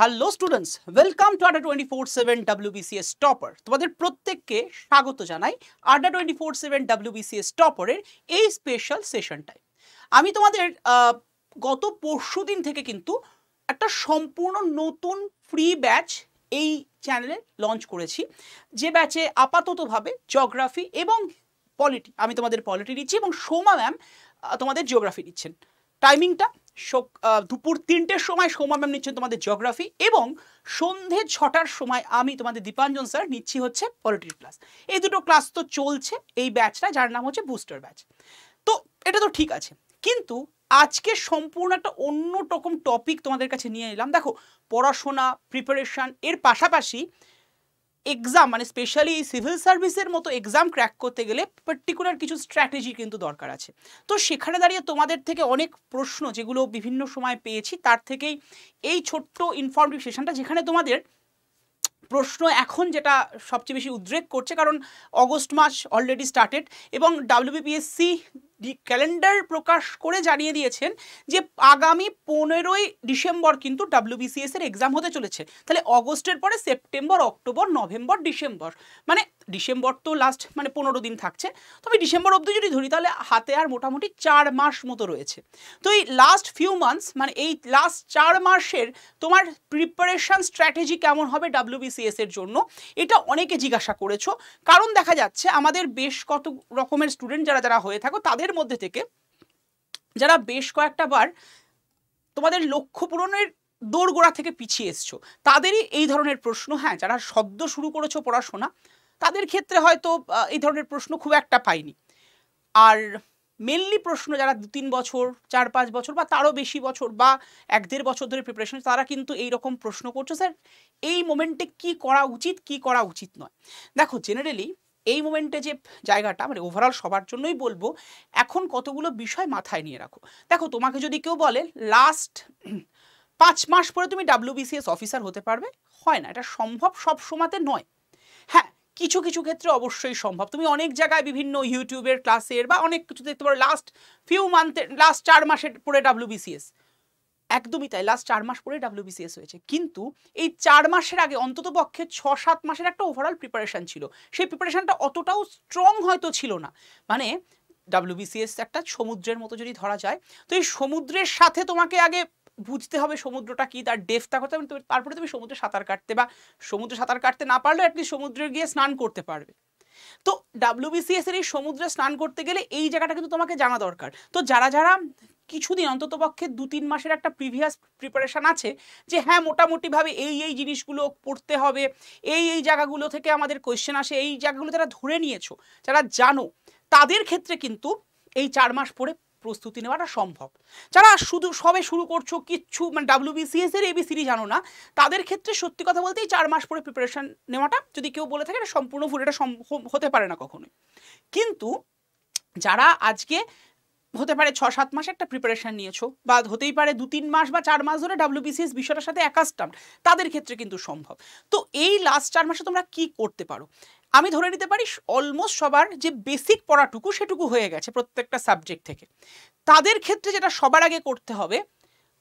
hello students welcome to Adda twenty four seven WBCS topper তোমাদের প্রত্যেককে স্বাগত জানাই Adda twenty four seven WBCS টপারের এই স্পেশাল সেশনটায় আমি তোমাদের গত পরশু দিন থেকে কিন্তু একটা সম্পূর্ণ নতুন ফ্রি ব্যাচ এই চ্যানেলে লঞ্চ করেছি যে ব্যাচে আপাততভাবে জিওগ্রাফি এবং পলিটি আমি তোমাদের পলিটি দিচ্ছি এবং সোমা ম্যাম তোমাদের জিওগ্রাফি দিচ্ছেন টাইমিংটা দুপুর তিনটের সময় সোমা ম্যাম নিচ্ছেন তোমাদের জিওগ্রাফি এবং সন্ধে ছটার সময় আমি তোমাদের দীপাঞ্জন স্যার নিচ্ছি হচ্ছে পলিটিক্স ক্লাস এই দুটো ক্লাস তো চলছে এই ব্যাচটা যার নাম হচ্ছে বুস্টার ব্যাচ তো এটা তো ঠিক আছে কিন্তু আজকে সম্পূর্ণ একটা অন্য রকম টপিক তোমাদের কাছে নিয়ে এলাম দেখো পড়াশোনা প্রিপারেশান এর পাশাপাশি এক্সাম মানে স্পেশালি সিভিল সার্ভিসের মতো এক্সাম ক্র্যাক করতে গেলে পার্টিকুলার কিছু স্ট্র্যাটেজি কিন্তু দরকার আছে তো সেখানে দাঁড়িয়ে তোমাদের থেকে অনেক প্রশ্ন যেগুলো বিভিন্ন সময় পেয়েছি তার থেকেই এই ছোট্ট ইনফর্মেটিভ সেশনটা যেখানে তোমাদের প্রশ্ন এখন যেটা সবচেয়ে বেশি উদ্রেক করছে কারণ অগস্ট মাস অলরেডি স্টার্টেড এবং ডাব্লিউবিপিএসসি ক্যালেন্ডার প্রকাশ করে জানিয়ে দিয়েছেন যে আগামী পনেরোই ডিসেম্বর কিন্তু ডাব্লিউবিসিএস এর এক্সাম হতে চলেছে তাহলে অগস্টের পরে সেপ্টেম্বর অক্টোবর নভেম্বর ডিসেম্বর মানে ডিসেম্বর তো লাস্ট মানে পনেরো দিন থাকছে তবে ডিসেম্বর অব্দি যদি ধরি তাহলে হাতে আর মোটামুটি চার মাস মতো রয়েছে তো এই লাস্ট ফিউ মান্থস মানে এই লাস্ট চার মাসের তোমার প্রিপারেশান স্ট্র্যাটেজি কেমন হবে ডাব্লিউবিসিএস এর জন্য এটা অনেকে জিজ্ঞাসা করেছো কারণ দেখা যাচ্ছে আমাদের বেশ কত রকমের স্টুডেন্ট যারা যারা হয়ে থাকো তাদের তোমাদের মধ্যে থেকে যারা বেশ কয়েকটা বার তোমাদের লক্ষ্য পূরণের দৌড়গোড়া থেকে পিছিয়ে এসছো তাদেরই এই ধরনের প্রশ্ন হ্যাঁ যারা সদ্য শুরু করেছো পড়াশোনা তাদের ক্ষেত্রে হয়তো এই ধরনের প্রশ্ন খুব একটা পাইনি আর মেনলি প্রশ্ন যারা দু তিন বছর চার পাঁচ বছর বা তারও বেশি বছর বা এক দেড় বছর ধরে প্রিপারেশন তারা কিন্তু এই রকম প্রশ্ন করছে স্যার এই মোমেন্টে কি করা উচিত কি করা উচিত নয় দেখো জেনারেলি এই মোমেন্টে যে জায়গাটা মানে ওভারঅল সবার জন্যই বলবো এখন কতগুলো বিষয় মাথায় নিয়ে রাখো দেখো তোমাকে যদি কেউ বলে লাস্ট পাঁচ মাস পরে তুমি ডাব্লিউবিসিএস অফিসার হতে পারবে হয় না এটা সম্ভব সব সময়তে নয় হ্যাঁ কিছু কিছু ক্ষেত্রে অবশ্যই সম্ভব তুমি অনেক জায়গায় বিভিন্ন ইউটিউবের ক্লাসের বা অনেক কিছু দেখতে পারো লাস্ট ফিউ মান্থের লাস্ট চার মাসের পরে ডাব্লিউবিসিএস একদমই তাই লাস্ট চার মাস পরে ডাব্লিউবিসিএস হয়েছে কিন্তু এই চার মাসের আগে অন্তত পক্ষে ছ সাত মাসের একটা ওভারঅল প্রিপারেশান ছিল সেই প্রিপারেশানটা অতটাও স্ট্রং হয়তো ছিল না মানে ডাব্লিউবিসিএস একটা সমুদ্রের মতো যদি ধরা যায় তো এই সমুদ্রের সাথে তোমাকে আগে বুঝতে হবে সমুদ্রটা কি তার ডেফটা করতে হবে তারপরে তুমি সমুদ্রে সাঁতার কাটতে বা সমুদ্রে সাঁতার কাটতে না পারলেও অ্যাটলিস্ট সমুদ্রে গিয়ে স্নান করতে পারবে তো ডাব্লিউবিসিএস এর এই সমুদ্রে স্নান করতে গেলে এই জায়গাটা কিন্তু তোমাকে জানা দরকার তো যারা যারা কিছুদিন অন্ততপক্ষে দু তিন মাসের একটা প্রিভিয়াস প্রিপারেশান আছে যে হ্যাঁ মোটামুটিভাবে এই এই জিনিসগুলো পড়তে হবে এই এই জায়গাগুলো থেকে আমাদের কোয়েশ্চেন আসে এই জায়গাগুলো যারা ধরে নিয়েছো যারা জানো তাদের ক্ষেত্রে কিন্তু এই চার মাস পরে প্রস্তুতি নেওয়াটা সম্ভব যারা শুধু সবে শুরু করছো কিচ্ছু মানে ডাব্লিউবিসিএস এর এবিসিডি জানো না তাদের ক্ষেত্রে সত্যি কথা বলতে চার মাস পরে প্রিপারেশান নেওয়াটা যদি কেউ বলে থাকে এটা সম্পূর্ণ ভুল এটা হতে পারে না কখনোই কিন্তু যারা আজকে হতে পারে ছ সাত মাস একটা প্রিপারেশন নিয়েছো বা হতেই পারে দু তিন মাস বা চার মাস ধরে ডাব্লিউবিসিএস বিষয়টার সাথে অ্যাকাস্টাম তাদের ক্ষেত্রে কিন্তু সম্ভব তো এই লাস্ট চার মাসে তোমরা কি করতে পারো আমি ধরে নিতে পারি অলমোস্ট সবার যে বেসিক পড়াটুকু সেটুকু হয়ে গেছে প্রত্যেকটা সাবজেক্ট থেকে তাদের ক্ষেত্রে যেটা সবার আগে করতে হবে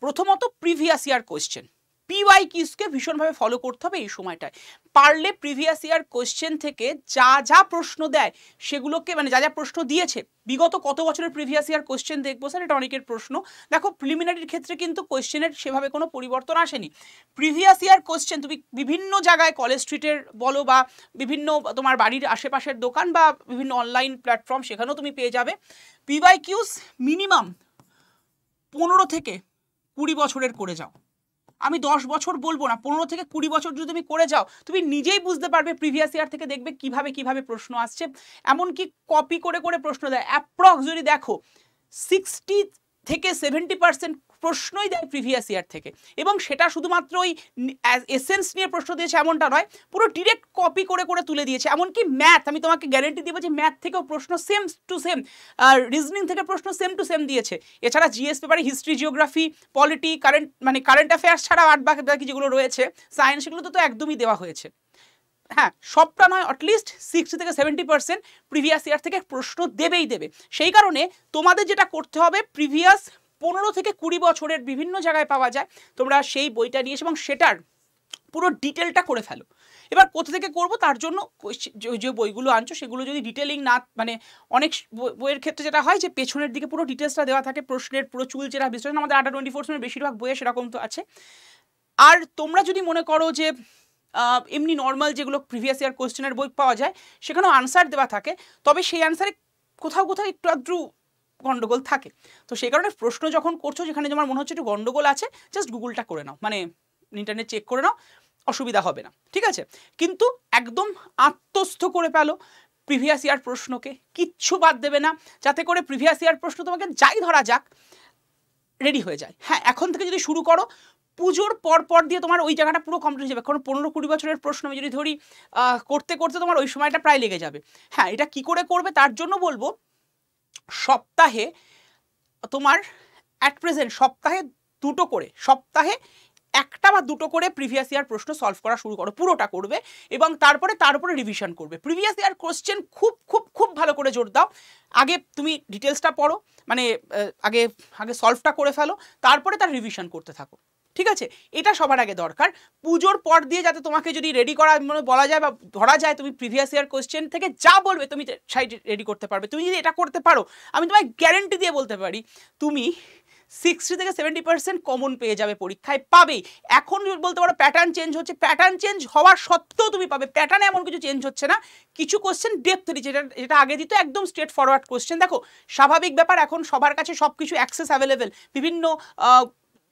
প্রথমত প্রিভিয়াস ইয়ার কোয়েশ্চেন পিওয়াই কিউসকে ভীষণভাবে ফলো করতে হবে এই সময়টায় পারলে প্রিভিয়াস ইয়ার কোয়েশ্চেন থেকে যা যা প্রশ্ন দেয় সেগুলোকে মানে যা যা প্রশ্ন দিয়েছে বিগত কত বছরের প্রিভিয়াস ইয়ার কোয়েশ্চেন দেখবো স্যার এটা অনেকের প্রশ্ন দেখো প্রিলিমিনারির ক্ষেত্রে কিন্তু কোশ্চেনের সেভাবে কোনো পরিবর্তন আসেনি প্রিভিয়াস ইয়ার কোশ্চেন তুমি বিভিন্ন জায়গায় কলেজ স্ট্রিটের বলো বা বিভিন্ন তোমার বাড়ির আশেপাশের দোকান বা বিভিন্ন অনলাইন প্ল্যাটফর্ম সেখানেও তুমি পেয়ে যাবে পিওয়াই কিউস মিনিমাম পনেরো থেকে কুড়ি বছরের করে যাও আমি দশ বছর বলবো না পনেরো থেকে কুড়ি বছর যদি তুমি করে যাও তুমি নিজেই বুঝতে পারবে প্রিভিয়াস ইয়ার থেকে দেখবে কিভাবে কিভাবে প্রশ্ন আসছে এমনকি কপি করে করে প্রশ্ন দেয় অ্যাপ্রক্স যদি দেখো সিক্সটি থেকে সেভেন্টি পার্সেন্ট প্রশ্নই দেয় প্রিভিয়াস ইয়ার থেকে এবং সেটা শুধুমাত্র ওই এসেন্স নিয়ে প্রশ্ন দিয়েছে এমনটা নয় পুরো ডিরেক্ট কপি করে করে তুলে দিয়েছে এমনকি ম্যাথ আমি তোমাকে গ্যারেন্টি দেবো যে ম্যাথ থেকেও প্রশ্ন সেম টু সেম আর রিজনিং থেকে প্রশ্ন সেম টু সেম দিয়েছে এছাড়া জিএস পেপারে হিস্ট্রি জিওগ্রাফি পলিটি কারেন্ট মানে কারেন্ট অ্যাফেয়ার্স ছাড়া আট বাকি যেগুলো রয়েছে সায়েন্স সেগুলো তো একদমই দেওয়া হয়েছে হ্যাঁ সবটা নয় অ্যাটলিস্ট সিক্সটি থেকে সেভেন্টি পার্সেন্ট প্রিভিয়াস ইয়ার থেকে প্রশ্ন দেবেই দেবে সেই কারণে তোমাদের যেটা করতে হবে প্রিভিয়াস পনেরো থেকে কুড়ি বছরের বিভিন্ন জায়গায় পাওয়া যায় তোমরা সেই বইটা নিয়ে এবং সেটার পুরো ডিটেলটা করে ফেলো এবার কোথা থেকে করব তার জন্য যে বইগুলো আনছো সেগুলো যদি ডিটেলিং না মানে অনেক বইয়ের ক্ষেত্রে যেটা হয় যে পেছনের দিকে পুরো ডিটেলসটা দেওয়া থাকে প্রশ্নের পুরো চুল যেটা বিশ্লেষণ আমাদের আটা টোয়েন্টি ফোর বেশিরভাগ বইয়ে সেরকম তো আছে আর তোমরা যদি মনে করো যে এমনি নর্মাল যেগুলো প্রিভিয়াস ইয়ার কোয়েশ্চেনের বই পাওয়া যায় সেখানেও আনসার দেওয়া থাকে তবে সেই আনসারে কোথাও কোথাও একটু আধটু গন্ডগোল থাকে তো সেই কারণে প্রশ্ন যখন করছো যেখানে তোমার মনে হচ্ছে একটু গন্ডগোল আছে জাস্ট গুগলটা করে নাও মানে ইন্টারনেট চেক করে নাও অসুবিধা হবে না ঠিক আছে কিন্তু একদম আত্মস্থ করে ফেলো প্রিভিয়াস ইয়ার প্রশ্নকে কিচ্ছু বাদ দেবে না যাতে করে প্রিভিয়াস ইয়ার প্রশ্ন তোমাকে যাই ধরা যাক রেডি হয়ে যায় হ্যাঁ এখন থেকে যদি শুরু করো পুজোর পর পর দিয়ে তোমার ওই জায়গাটা পুরো কমপ্লিট হয়ে যাবে কারণ পনেরো কুড়ি বছরের প্রশ্ন আমি যদি ধরি করতে করতে তোমার ওই সময়টা প্রায় লেগে যাবে হ্যাঁ এটা কি করে করবে তার জন্য বলবো সপ্তাহে তোমার অ্যাট প্রেজেন্ট সপ্তাহে দুটো করে সপ্তাহে একটা বা দুটো করে প্রিভিয়াস ইয়ার প্রশ্ন সলভ করা শুরু করো পুরোটা করবে এবং তারপরে তার উপরে রিভিশন করবে প্রিভিয়াস ইয়ার কোশ্চেন খুব খুব খুব ভালো করে জোর দাও আগে তুমি ডিটেলসটা পড়ো মানে আগে আগে সলভটা করে ফেলো তারপরে তার রিভিশন করতে থাকো ঠিক আছে এটা সবার আগে দরকার পুজোর পর দিয়ে যাতে তোমাকে যদি রেডি করা মানে বলা যায় বা ধরা যায় তুমি প্রিভিয়াস ইয়ার কোয়েশ্চেন থেকে যা বলবে তুমি সাইড রেডি করতে পারবে তুমি যদি এটা করতে পারো আমি তোমায় গ্যারেন্টি দিয়ে বলতে পারি তুমি সিক্সটি থেকে সেভেন্টি পার্সেন্ট কমন পেয়ে যাবে পরীক্ষায় পাবে এখন বলতে পারো প্যাটার্ন চেঞ্জ হচ্ছে প্যাটার্ন চেঞ্জ হওয়ার সত্ত্বেও তুমি পাবে প্যাটার্নে এমন কিছু চেঞ্জ হচ্ছে না কিছু কোশ্চেন ডেপথ যেটা যেটা আগে দিত একদম স্ট্রেট ফরওয়ার্ড কোশ্চেন দেখো স্বাভাবিক ব্যাপার এখন সবার কাছে সব কিছু অ্যাক্সেস অ্যাভেলেবেল বিভিন্ন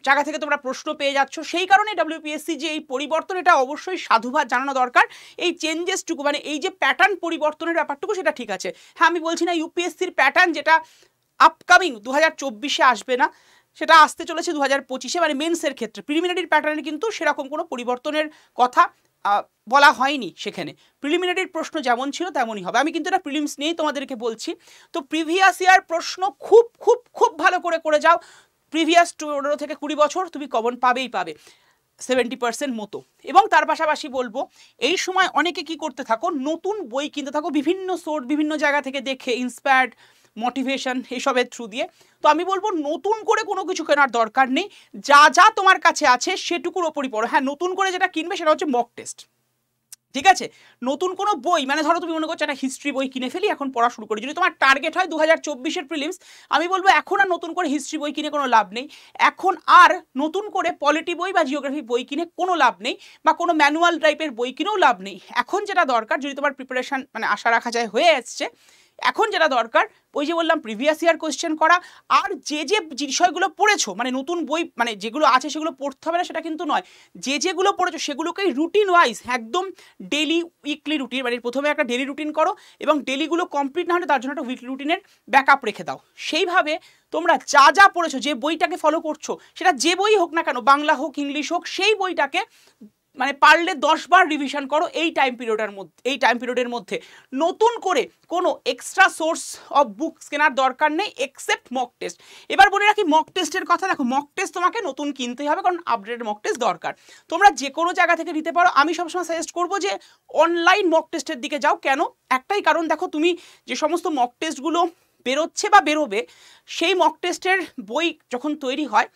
জায়গা থেকে তোমরা প্রশ্ন পেয়ে যাচ্ছ সেই কারণে ডাব্লিউপিএসসি যে এই পরিবর্তন এটা অবশ্যই সাধুবাদ জানানো দরকার এই চেঞ্জেসটুকু মানে এই যে প্যাটার্ন পরিবর্তনের ব্যাপারটুকু সেটা ঠিক আছে হ্যাঁ আমি বলছি না ইউপিএসসির প্যাটার্ন যেটা আপকামিং দু হাজার আসবে না সেটা আসতে চলেছে দু হাজার পঁচিশে মানে মেন্সের ক্ষেত্রে প্রিলিমিনারির প্যাটার্নে কিন্তু সেরকম কোনো পরিবর্তনের কথা বলা হয়নি সেখানে প্রিলিমিনারির প্রশ্ন যেমন ছিল তেমনই হবে আমি কিন্তু এটা প্রিলিমস নিয়েই তোমাদেরকে বলছি তো প্রিভিয়াস ইয়ার প্রশ্ন খুব খুব খুব ভালো করে করে যাও প্রিভিয়াস পনেরো থেকে কুড়ি বছর তুমি কমন পাবেই পাবে সেভেন্টি পার্সেন্ট মতো এবং তার পাশাপাশি বলবো এই সময় অনেকে কি করতে থাকো নতুন বই কিনতে থাকো বিভিন্ন সোর্স বিভিন্ন জায়গা থেকে দেখে ইন্সপায়ার্ড মোটিভেশন এসবের থ্রু দিয়ে তো আমি বলবো নতুন করে কোনো কিছু কেনার দরকার নেই যা যা তোমার কাছে আছে সেটুকুর ওপরই পড়ো হ্যাঁ নতুন করে যেটা কিনবে সেটা হচ্ছে মক টেস্ট ঠিক আছে নতুন কোনো বই মানে ধরো তুমি মনে করছো একটা হিস্ট্রি বই কিনে ফেলি এখন পড়া শুরু করি যদি তোমার টার্গেট হয় দু হাজার চব্বিশের প্রিলিমস আমি বলবো এখন আর নতুন করে হিস্ট্রি বই কিনে কোনো লাভ নেই এখন আর নতুন করে পলিটি বই বা জিওগ্রাফি বই কিনে কোনো লাভ নেই বা কোনো ম্যানুয়াল টাইপের বই কিনেও লাভ নেই এখন যেটা দরকার যদি তোমার প্রিপারেশান মানে আশা রাখা যায় হয়ে আসছে এখন যেটা দরকার ওই যে বললাম প্রিভিয়াস ইয়ার কোয়েশ্চেন করা আর যে যে বিষয়গুলো পড়েছো মানে নতুন বই মানে যেগুলো আছে সেগুলো পড়তে হবে না সেটা কিন্তু নয় যে যেগুলো পড়েছো সেগুলোকেই রুটিন ওয়াইজ একদম ডেলি উইকলি রুটিন মানে প্রথমে একটা ডেলি রুটিন করো এবং ডেলিগুলো কমপ্লিট না হলে তার জন্য একটা উইকলি রুটিনের ব্যাকআপ রেখে দাও সেইভাবে তোমরা যা যা পড়েছো যে বইটাকে ফলো করছো সেটা যে বই হোক না কেন বাংলা হোক ইংলিশ হোক সেই বইটাকে মানে পারলে দশবার রিভিশন করো এই টাইম পিরিয়ডের মধ্যে এই টাইম পিরিয়ডের মধ্যে নতুন করে কোনো এক্সট্রা সোর্স অফ বুকস কেনার দরকার নেই এক্সেপ্ট মক টেস্ট এবার বলে রাখি মক টেস্টের কথা দেখো মক টেস্ট তোমাকে নতুন কিনতেই হবে কারণ আপডেটেড মক টেস্ট দরকার তোমরা যে কোনো জায়গা থেকে নিতে পারো আমি সবসময় সাজেস্ট করবো যে অনলাইন মক টেস্টের দিকে যাও কেন একটাই কারণ দেখো তুমি যে সমস্ত মক টেস্টগুলো বেরোচ্ছে বা বেরোবে সেই মক টেস্টের বই যখন তৈরি হয়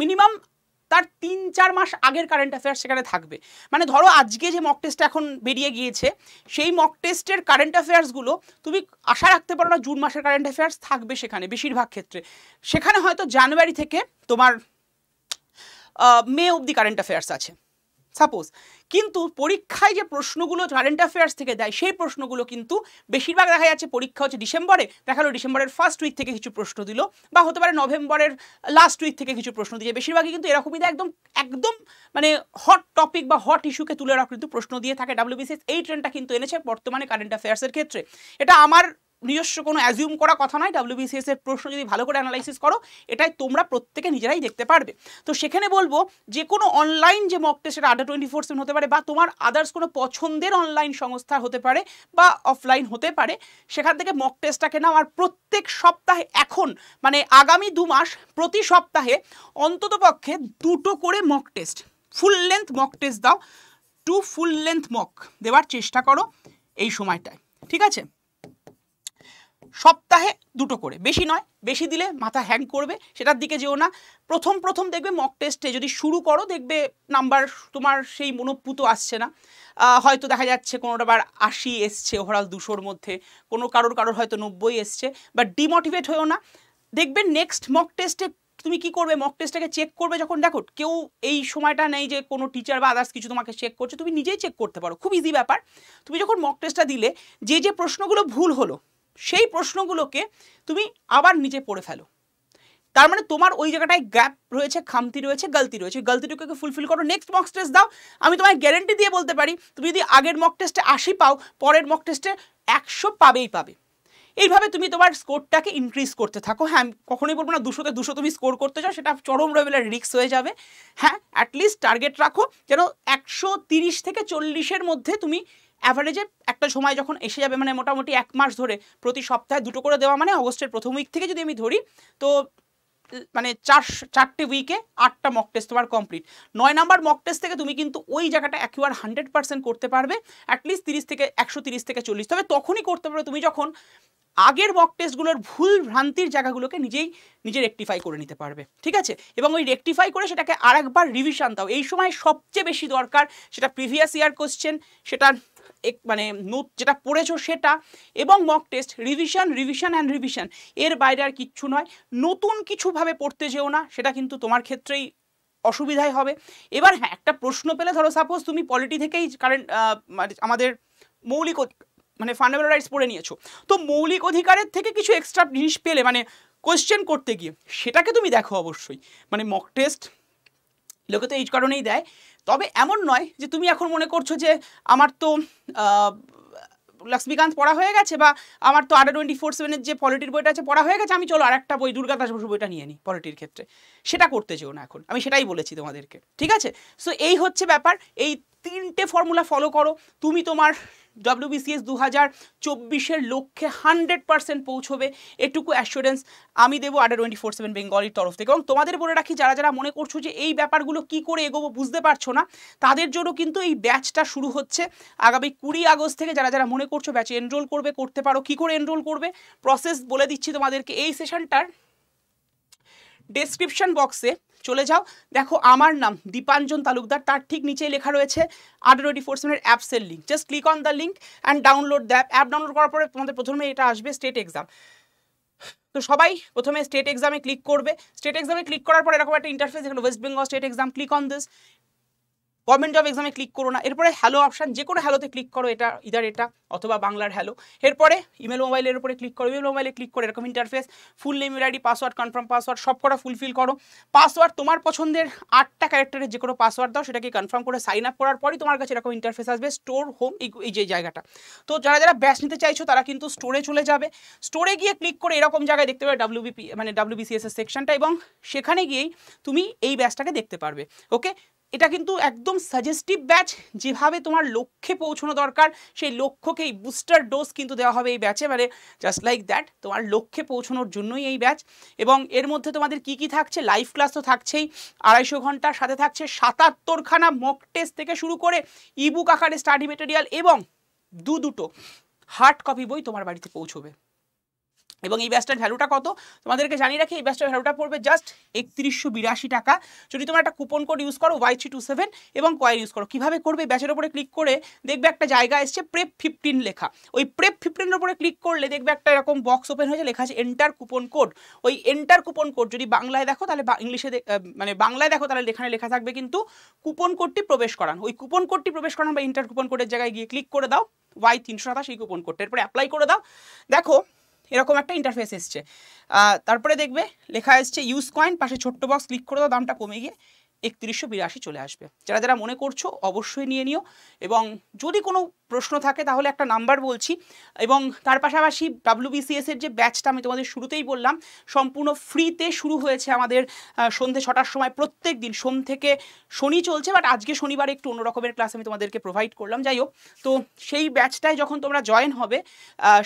মিনিমাম তার তিন চার মাস আগের কারেন্ট অ্যাফেয়ার্স সেখানে থাকবে মানে ধরো আজকে যে মক টেস্ট এখন বেরিয়ে গিয়েছে সেই মক টেস্টের কারেন্ট অ্যাফেয়ার্সগুলো তুমি আশা রাখতে পারো না জুন মাসের কারেন্ট অ্যাফেয়ার্স থাকবে সেখানে বেশিরভাগ ক্ষেত্রে সেখানে হয়তো জানুয়ারি থেকে তোমার মে অবধি কারেন্ট অ্যাফেয়ার্স আছে সাপোজ কিন্তু পরীক্ষায় যে প্রশ্নগুলো কারেন্ট অ্যাফেয়ার্স থেকে দেয় সেই প্রশ্নগুলো কিন্তু বেশিরভাগ দেখা যাচ্ছে পরীক্ষা হচ্ছে ডিসেম্বরে দেখালো ডিসেম্বরের ফার্স্ট উইক থেকে কিছু প্রশ্ন দিল বা হতে পারে নভেম্বরের লাস্ট উইক থেকে কিছু প্রশ্ন দিয়ে বেশিরভাগই কিন্তু এরকমই দেয় একদম একদম মানে হট টপিক বা হট ইস্যুকে তুলে রাখা কিন্তু প্রশ্ন দিয়ে থাকে ডাব্লিউবিসিএস এই ট্রেনটা কিন্তু এনেছে বর্তমানে কারেন্ট অ্যাফেয়ার্সের ক্ষেত্রে এটা আমার নিজস্ব কোনো অ্যাজিউম করা কথা নয় ডাব্লিউবিসিএস এর প্রশ্ন যদি ভালো করে অ্যানালাইসিস করো এটাই তোমরা প্রত্যেকে নিজেরাই দেখতে পারবে তো সেখানে বলবো যে কোনো অনলাইন যে মক টেস্ট সেটা আড্ডা টোয়েন্টি ফোর সেভেন হতে পারে বা তোমার আদার্স কোনো পছন্দের অনলাইন সংস্থা হতে পারে বা অফলাইন হতে পারে সেখান থেকে মক টেস্টটাকে নাও আর প্রত্যেক সপ্তাহে এখন মানে আগামী দু মাস প্রতি সপ্তাহে অন্ততপক্ষে দুটো করে mock test full length mock test দাও টু ফুল লেন্থ মক দেওয়ার চেষ্টা করো এই সময়টায় ঠিক আছে সপ্তাহে দুটো করে বেশি নয় বেশি দিলে মাথা হ্যাং করবে সেটার দিকে যেও না প্রথম প্রথম দেখবে মক টেস্টে যদি শুরু করো দেখবে নাম্বার তোমার সেই মনোপুত আসছে না হয়তো দেখা যাচ্ছে কোনোটা বার আশি এসছে ওভারঅল দুশোর মধ্যে কোনো কারোর কারোর হয়তো নব্বই এসছে বা ডিমোটিভেট হয়েও না দেখবে নেক্সট মক টেস্টে তুমি কি করবে মক টেস্টটাকে চেক করবে যখন দেখো কেউ এই সময়টা নেই যে কোনো টিচার বা আদার্স কিছু তোমাকে চেক করছে তুমি নিজেই চেক করতে পারো খুব ইজি ব্যাপার তুমি যখন মক টেস্টটা দিলে যে যে প্রশ্নগুলো ভুল হলো সেই প্রশ্নগুলোকে তুমি আবার নিচে পড়ে ফেলো তার মানে তোমার ওই জায়গাটায় গ্যাপ রয়েছে খামতি রয়েছে গলতি রয়েছে গলতিটুকুকে ফুলফিল করো নেক্সট মক টেস্ট দাও আমি তোমায় গ্যারেন্টি দিয়ে বলতে পারি তুমি যদি আগের মক টেস্টে আশি পাও পরের মক টেস্টে একশো পাবেই পাবে এইভাবে তুমি তোমার স্কোরটাকে ইনক্রিজ করতে থাকো হ্যাঁ কখনোই বলবো না দুশোতে দুশো তুমি স্কোর করতে চাও সেটা চরম লেভেলের রিক্স হয়ে যাবে হ্যাঁ অ্যাটলিস্ট টার্গেট রাখো যেন একশো তিরিশ থেকে চল্লিশের মধ্যে তুমি অ্যাভারেজে একটা সময় যখন এসে যাবে মানে মোটামুটি এক মাস ধরে প্রতি সপ্তাহে দুটো করে দেওয়া মানে অগস্টের প্রথম উইক থেকে যদি আমি ধরি তো মানে চার চারটে উইকে আটটা মক টেস্ট তোমার কমপ্লিট নয় নাম্বার মক টেস্ট থেকে তুমি কিন্তু ওই জায়গাটা একেবার হান্ড্রেড পার্সেন্ট করতে পারবে অ্যাটলিস্ট তিরিশ থেকে একশো তিরিশ থেকে চল্লিশ তবে তখনই করতে পারবে তুমি যখন আগের মক টেস্টগুলোর ভুল ভ্রান্তির জায়গাগুলোকে নিজেই নিজে রেকটিফাই করে নিতে পারবে ঠিক আছে এবং ওই রেকটিফাই করে সেটাকে আর একবার রিভিশন দাও এই সময় সবচেয়ে বেশি দরকার সেটা প্রিভিয়াস ইয়ার কোশ্চেন সেটা মানে নোট যেটা পড়েছো সেটা এবং mock test revision revision and revision এর বাইরে আর কিচ্ছু নয় নতুন কিছুভাবে পড়তে যেও না সেটা কিন্তু তোমার ক্ষেত্রেই অসুবিধাই হবে এবার হ্যাঁ একটা প্রশ্ন পেলে ধরো সাপোজ তুমি পলিটি থেকেই কারেন্ট মানে আমাদের মৌলিক মানে ফান্ডামেন্টাল রাইটস পড়ে নিয়েছো তো মৌলিক অধিকারের থেকে কিছু এক্সট্রা জিনিস পেলে মানে কোয়েশ্চেন করতে গিয়ে সেটাকে তুমি দেখো অবশ্যই মানে মক টেস্ট লোকে তো এই কারণেই দেয় তবে এমন নয় যে তুমি এখন মনে করছো যে আমার তো লক্ষ্মীকান্ত পড়া হয়ে গেছে বা আমার তো আডা টোয়েন্টি ফোর সেভেনের যে পলিটির বইটা আছে পড়া হয়ে গেছে আমি চলো আর একটা বই দুর্গা দাস বসু বইটা নিয়ে নিই পলিটির ক্ষেত্রে সেটা করতে চাও না এখন আমি সেটাই বলেছি তোমাদেরকে ঠিক আছে সো এই হচ্ছে ব্যাপার এই তিনটে ফর্মুলা ফলো করো তুমি তোমার ডব্লিউবিসিএস দু হাজার চব্বিশের লক্ষ্যে হান্ড্রেড পার্সেন্ট পৌঁছবে এটুকু অ্যাসুরেন্স আমি দেবো আডার টোয়েন্টি ফোর সেভেন বেঙ্গলির তরফ থেকে এবং তোমাদের বলে রাখি যারা যারা মনে করছো যে এই ব্যাপারগুলো কি করে এগোবো বুঝতে পারছো না তাদের জন্য কিন্তু এই ব্যাচটা শুরু হচ্ছে আগামী কুড়ি আগস্ট থেকে যারা যারা মনে করছো ব্যাচে এনরোল করবে করতে পারো কি করে এনরোল করবে প্রসেস বলে দিচ্ছি তোমাদেরকে এই সেশনটার ডেসক্রিপশন বক্সে চলে যাও দেখো আমার নাম দীপাঞ্জন তালুকদার তার ঠিক নিচেই লেখা রয়েছে আর্ডার ডিফোর্সমেন্টের অ্যাপসের link just click on the link and download the app ডাউনলোড করার পরে তোমাদের প্রথমে এটা আসবে স্টেট এক্সাম তো সবাই প্রথমে স্টেট এক্সামে ক্লিক করবে স্টেট এক্সামে ক্লিক করার পর এরকম একটা ইন্টারফেস এখানে West Bengal state exam click on this government of এক্সামে ক্লিক করো না এরপরে হ্যালো অপশান যে কোনো হ্যালোতে ক্লিক করো এটা ইদার এটা অথবা বাংলার হ্যালো এরপরে ইমেল মোবাইলের উপরে ক্লিক করো ইমেল মোবাইলে ক্লিক করো এরকম interface full name ID password confirm password সব কটা ফুলফিল করো পাসওয়ার্ড তোমার পছন্দের আটটা ক্যারেক্টারের যে কোনো পাসওয়ার্ড দাও সেটাকে কনফার্ম করে সাইন আপ করার পরই তোমার কাছে এরকম ইন্টারফেস আসবে স্টোর হোম এই যে জায়গাটা তো যারা যারা ব্যাচ নিতে চাইছো তারা কিন্তু স্টোরে চলে যাবে স্টোরে গিয়ে ক্লিক করে এরকম জায়গায় দেখতে পাবে ডাব্লিউবিপি মানে ডাব্লিউবিসিএস সেকশনটা এবং সেখানে গিয়েই তুমি এই ব্যাচটাকে দেখতে পারবে ওকে এটা কিন্তু একদম সাজেস্টিভ ব্যাচ যেভাবে তোমার লক্ষ্যে পৌঁছানো দরকার সেই লক্ষ্যকেই বুস্টার ডোজ কিন্তু দেওয়া হবে এই ব্যাচে মানে জাস্ট লাইক দ্যাট তোমার লক্ষ্যে পৌঁছানোর জন্যই এই ব্যাচ এবং এর মধ্যে তোমাদের কি কি থাকছে লাইভ ক্লাস তো থাকছেই আড়াইশো ঘন্টার সাথে থাকছে সাতাত্তরখানা মক টেস্ট থেকে শুরু করে ইবুক আকারে স্টাডি মেটেরিয়াল এবং দু দুটো হার্ড কপি বই তোমার বাড়িতে পৌঁছবে এবং এই ব্যাচটার ভ্যালুটা কত তোমাদেরকে জানিয়ে রাখি এই ব্যাচটার ভ্যালুটা পড়বে জাস্ট একত্রিশশো বিরাশি টাকা যদি তোমরা একটা কুপন কোড ইউজ করো ওয়াই টু সেভেন এবং কয়ের ইউজ করো কীভাবে করবে ব্যাচের ওপরে ক্লিক করে দেখবে একটা জায়গা এসছে প্রেপ ফিফটিন লেখা ওই প্রেপ ফিফটিনের ওপরে ক্লিক করলে দেখবে একটা এরকম বক্স ওপেন হয়েছে লেখা আছে এন্টার কুপন কোড ওই এন্টার কুপন কোড যদি বাংলায় দেখো তাহলে ইংলিশে মানে বাংলায় দেখো তাহলে এখানে লেখা থাকবে কিন্তু কুপন কোডটি প্রবেশ করান ওই কুপন কোডটি প্রবেশ করান বা ইন্টার কুপন কোডের জায়গায় গিয়ে ক্লিক করে দাও ওয়াই তিনশো সাতাশ এই কুপন কোডটা এরপরে অ্যাপ্লাই করে দাও দেখো এরকম একটা ইন্টারফেস এসছে তারপরে দেখবে লেখা এসছে ইউজ কয়েন পাশে ছোট্ট বক্স ক্লিক করে দাও দামটা কমে গিয়ে একত্রিশশো বিরাশি চলে আসবে যারা যারা মনে করছো অবশ্যই নিয়ে নিও এবং যদি কোনো প্রশ্ন থাকে তাহলে একটা নাম্বার বলছি এবং তার পাশাপাশি ডাব্লিউ এর যে ব্যাচটা আমি তোমাদের শুরুতেই বললাম সম্পূর্ণ ফ্রিতে শুরু হয়েছে আমাদের সন্ধে ছটার সময় প্রত্যেক দিন সোম থেকে শনি চলছে বাট আজকে শনিবার একটু অন্যরকমের ক্লাস আমি তোমাদেরকে প্রোভাইড করলাম যাই হোক তো সেই ব্যাচটায় যখন তোমরা জয়েন হবে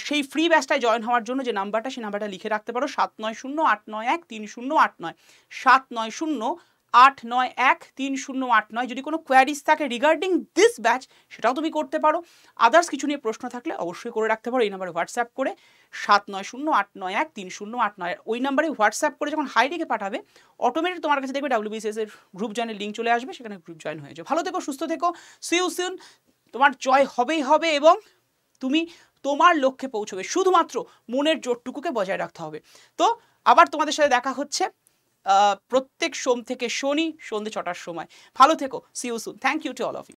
সেই ফ্রি ব্যাচটায় জয়েন হওয়ার জন্য যে নাম্বারটা সেই নাম্বারটা লিখে রাখতে পারো সাত নয় শূন্য আট নয় এক তিন শূন্য আট নয় সাত নয় শূন্য আট নয় এক তিন শূন্য আট নয় যদি কোনো কোয়ারিজ থাকে রিগার্ডিং দিস ব্যাচ সেটাও তুমি করতে পারো আদার্স কিছু নিয়ে প্রশ্ন থাকলে অবশ্যই করে রাখতে পারো এই নাম্বারে হোয়াটসঅ্যাপ করে সাত নয় শূন্য আট নয় এক তিন শূন্য আট নয় ওই নাম্বারে হোয়াটসঅ্যাপ করে যখন হাই ডেকে পাঠাবে অটোমেটিক তোমার কাছে দেখবে ডাব্লিউবিসিএস এর গ্রুপ জয়েনের লিঙ্ক চলে আসবে সেখানে গ্রুপ জয়েন হয়ে যাবে ভালো থেকো সুস্থ থেকো সিউ সিউন তোমার জয় হবেই হবে এবং তুমি তোমার লক্ষ্যে পৌঁছবে শুধুমাত্র মনের জোরটুকুকে বজায় রাখতে হবে তো আবার তোমাদের সাথে দেখা হচ্ছে প্রত্যেক সোম থেকে শনি সন্ধ্যে ছটার সময় ভালো থেকো see you soon thank you to all of you